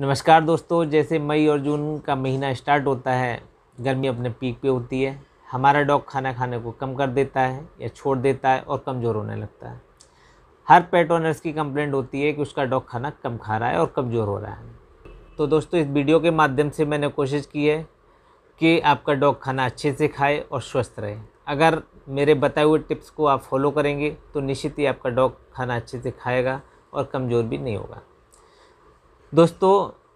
नमस्कार दोस्तों जैसे मई और जून का महीना स्टार्ट होता है गर्मी अपने पीक पे होती है हमारा डॉग खाना खाने को कम कर देता है या छोड़ देता है और कमज़ोर होने लगता है हर पेट ओनर्स की कंप्लेंट होती है कि उसका डॉग खाना कम खा रहा है और कमज़ोर हो रहा है तो दोस्तों इस वीडियो के माध्यम से मैंने कोशिश की है कि आपका डॉग खाना अच्छे से खाए और स्वस्थ रहे अगर मेरे बताए हुए टिप्स को आप फॉलो करेंगे तो निश्चित ही आपका डॉग खाना अच्छे से खाएगा और कमज़ोर भी नहीं होगा दोस्तों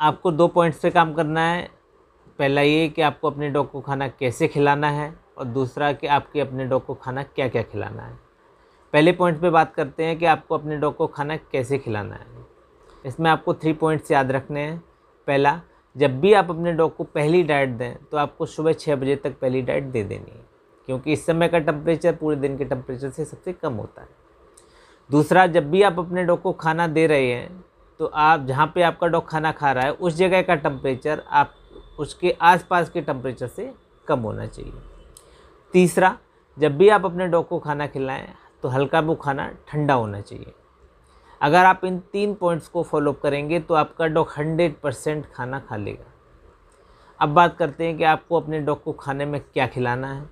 आपको दो पॉइंट्स पे काम करना है पहला ये कि आपको अपने डॉग को खाना कैसे खिलाना है और दूसरा कि आपके अपने डॉग को खाना क्या क्या खिलाना है पहले पॉइंट पे बात करते हैं कि आपको अपने डॉग को खाना कैसे खिलाना है इसमें आपको थ्री पॉइंट्स याद रखने हैं पहला जब भी आप अपने डॉग को पहली डाइट दें तो आपको सुबह छः बजे तक पहली डाइट दे देनी है क्योंकि इस समय का टेम्परेचर पूरे दिन के टेम्परेचर से सबसे कम होता है दूसरा जब भी आप अपने डॉग को खाना दे रहे हैं तो आप जहाँ पे आपका डॉग खाना खा रहा है उस जगह का टम्परेचर आप उसके आसपास के टम्परेचर से कम होना चाहिए तीसरा जब भी आप अपने डॉग को खाना खिलाएं तो हल्का वो खाना ठंडा होना चाहिए अगर आप इन तीन पॉइंट्स को फॉलोअप करेंगे तो आपका डॉग हंड्रेड परसेंट खाना खा लेगा अब बात करते हैं कि आपको अपने डॉग को खाने में क्या खिलाना है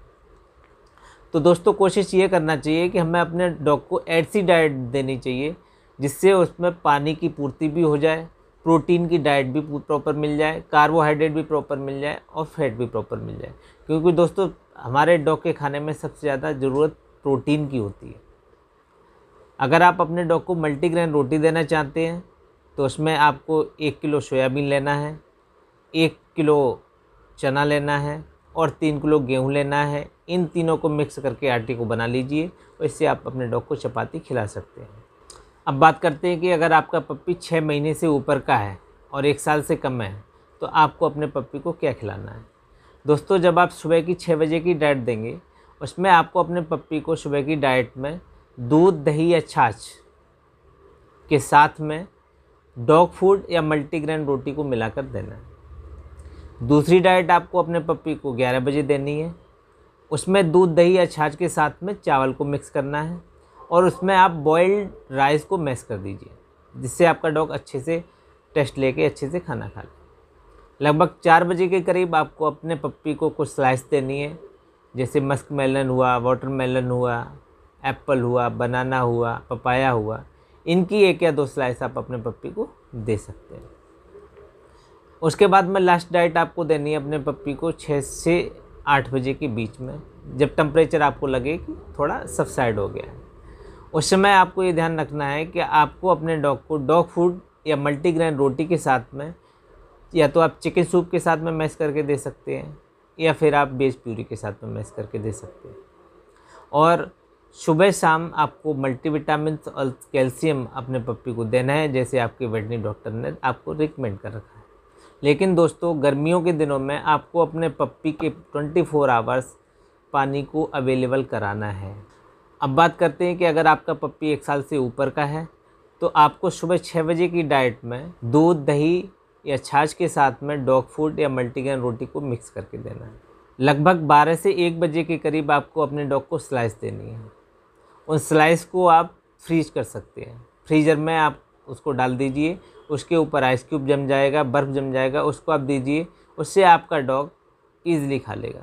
तो दोस्तों कोशिश ये करना चाहिए कि हमें अपने डॉग को ऐसी डाइट देनी चाहिए जिससे उसमें पानी की पूर्ति भी हो जाए प्रोटीन की डाइट भी प्रॉपर मिल जाए कार्बोहाइड्रेट भी प्रॉपर मिल जाए और फैट भी प्रॉपर मिल जाए क्योंकि दोस्तों हमारे डॉग के खाने में सबसे ज़्यादा ज़रूरत प्रोटीन की होती है अगर आप अपने डॉग को मल्टीग्रेन रोटी देना चाहते हैं तो उसमें आपको एक किलो सोयाबीन लेना है एक किलो चना लेना है और तीन किलो गेहूं लेना है इन तीनों को मिक्स करके आटे को बना लीजिए और इससे आप अपने डॉग को चपाती खिला सकते हैं अब बात करते हैं कि अगर आपका पप्पी छः महीने से ऊपर का है और एक साल से कम है तो आपको अपने पप्पी को क्या खिलाना है दोस्तों जब आप सुबह की छः बजे की डाइट देंगे उसमें आपको अपने पप्पी को सुबह की डाइट में दूध दही या छाछ के साथ में डॉग फूड या मल्टीग्रेन रोटी को मिलाकर देना है दूसरी डाइट आपको अपने पप्पी को 11 बजे देनी है उसमें दूध दही या छाछ के साथ में चावल को मिक्स करना है और उसमें आप बॉयल्ड राइस को मैस कर दीजिए जिससे आपका डॉग अच्छे से टेस्ट लेके अच्छे से खाना खा ले लगभग चार बजे के करीब आपको अपने पप्पी को कुछ स्लाइस देनी है जैसे मस्क मेलन हुआ वाटर मेलन हुआ एप्पल हुआ बनाना हुआ पपाया हुआ इनकी एक या दो स्लाइस आप अपने पप्पी को दे सकते हैं उसके बाद में लास्ट डाइट आपको देनी है अपने पप्पी को छः से आठ बजे के बीच में जब टम्परेचर आपको लगे कि थोड़ा सबसाइड हो गया है उस समय आपको ये ध्यान रखना है कि आपको अपने डॉग को डॉग फूड या मल्टीग्रेन रोटी के साथ में या तो आप चिकन सूप के साथ में मैश करके दे सकते हैं या फिर आप बेज प्यूरी के साथ में मैश करके दे सकते हैं और सुबह शाम आपको मल्टीविटामिन और कैल्शियम अपने पप्पी को देना है जैसे आपके वेटनी डॉक्टर ने आपको रिकमेंड कर रखा है लेकिन दोस्तों गर्मियों के दिनों में आपको अपने पप्पी के 24 फोर आवर्स पानी को अवेलेबल कराना है अब बात करते हैं कि अगर आपका पप्पी एक साल से ऊपर का है तो आपको सुबह छः बजे की डाइट में दूध दही या छाछ के साथ में डॉग फूड या मल्टीग्रेन रोटी को मिक्स करके देना है लगभग 12 से 1 बजे के करीब आपको अपने डॉग को स्लाइस देनी है उन स्लाइस को आप फ्रीज कर सकते हैं फ्रीजर में आप उसको डाल दीजिए उसके ऊपर आइस क्यूब जम जाएगा बर्फ़ जम जाएगा उसको आप दीजिए उससे आपका डॉग ईज़िली खा लेगा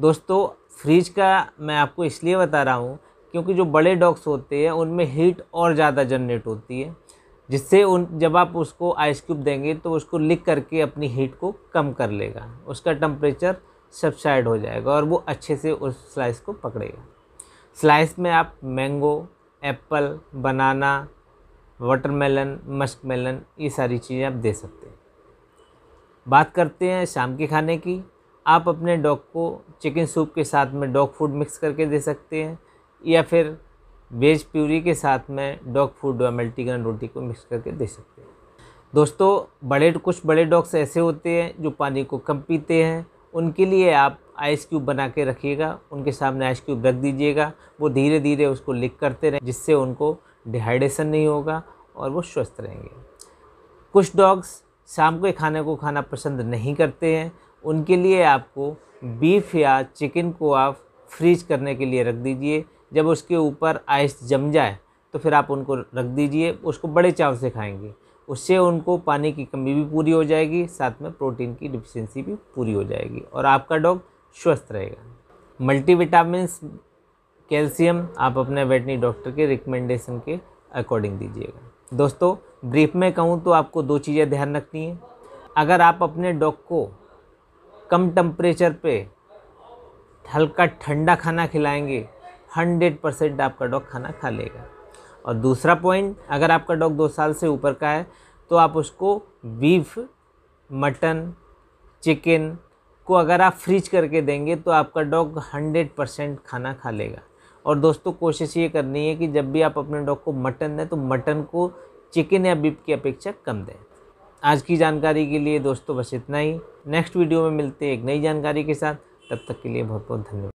दोस्तों फ्रीज का मैं आपको इसलिए बता रहा हूँ क्योंकि जो बड़े डॉग्स होते हैं उनमें हीट और ज़्यादा जनरेट होती है जिससे उन जब आप उसको आइस क्यूब देंगे तो उसको लिक करके अपनी हीट को कम कर लेगा उसका टम्परेचर सबसाइड हो जाएगा और वो अच्छे से उस स्लाइस को पकड़ेगा स्लाइस में आप mango apple banana watermelon melon ये सारी चीज़ें आप दे सकते हैं बात करते हैं शाम के खाने की आप अपने डॉग को चिकन सूप के साथ में डॉग फूड मिक्स करके दे सकते हैं या फिर वेज प्यूरी के साथ में डॉग फूड या मल्टीग्रेन रोटी को मिक्स करके दे सकते हैं दोस्तों बड़े कुछ बड़े डॉग्स ऐसे होते हैं जो पानी को कम पीते हैं उनके लिए आप आइस क्यूब बना के रखिएगा उनके सामने आइस क्यूब रख दीजिएगा वो धीरे धीरे उसको लिक करते रहें जिससे उनको डिहाइड्रेशन नहीं होगा और वो स्वस्थ रहेंगे कुछ डॉग्स शाम के खाने को खाना पसंद नहीं करते हैं उनके लिए आपको बीफ या चिकन को आप फ्रीज करने के लिए रख दीजिए जब उसके ऊपर आइस जम जाए तो फिर आप उनको रख दीजिए उसको बड़े चाव से खाएंगे उससे उनको पानी की कमी भी पूरी हो जाएगी साथ में प्रोटीन की डिफिशेंसी भी पूरी हो जाएगी और आपका डॉग स्वस्थ रहेगा मल्टीविटामिन कैल्शियम आप अपने वेटनी डॉक्टर के रिकमेंडेशन के अकॉर्डिंग दीजिएगा दोस्तों ब्रीफ में कहूँ तो आपको दो चीज़ें ध्यान रखनी है अगर आप अपने डॉग को कम टेम्परेचर पे हल्का ठंडा खाना खिलाएंगे हंड्रेड परसेंट आपका डॉग खाना खा लेगा और दूसरा पॉइंट अगर आपका डॉग दो साल से ऊपर का है तो आप उसको बीफ मटन चिकन को अगर आप फ्रीज करके देंगे तो आपका डॉग हंड्रेड परसेंट खाना खा लेगा और दोस्तों कोशिश ये करनी है कि जब भी आप अपने डॉग को मटन दें तो मटन को चिकन या बीफ की अपेक्षा कम दें आज की जानकारी के लिए दोस्तों बस इतना ही नेक्स्ट वीडियो में मिलते हैं एक नई जानकारी के साथ तब तक के लिए बहुत बहुत धन्यवाद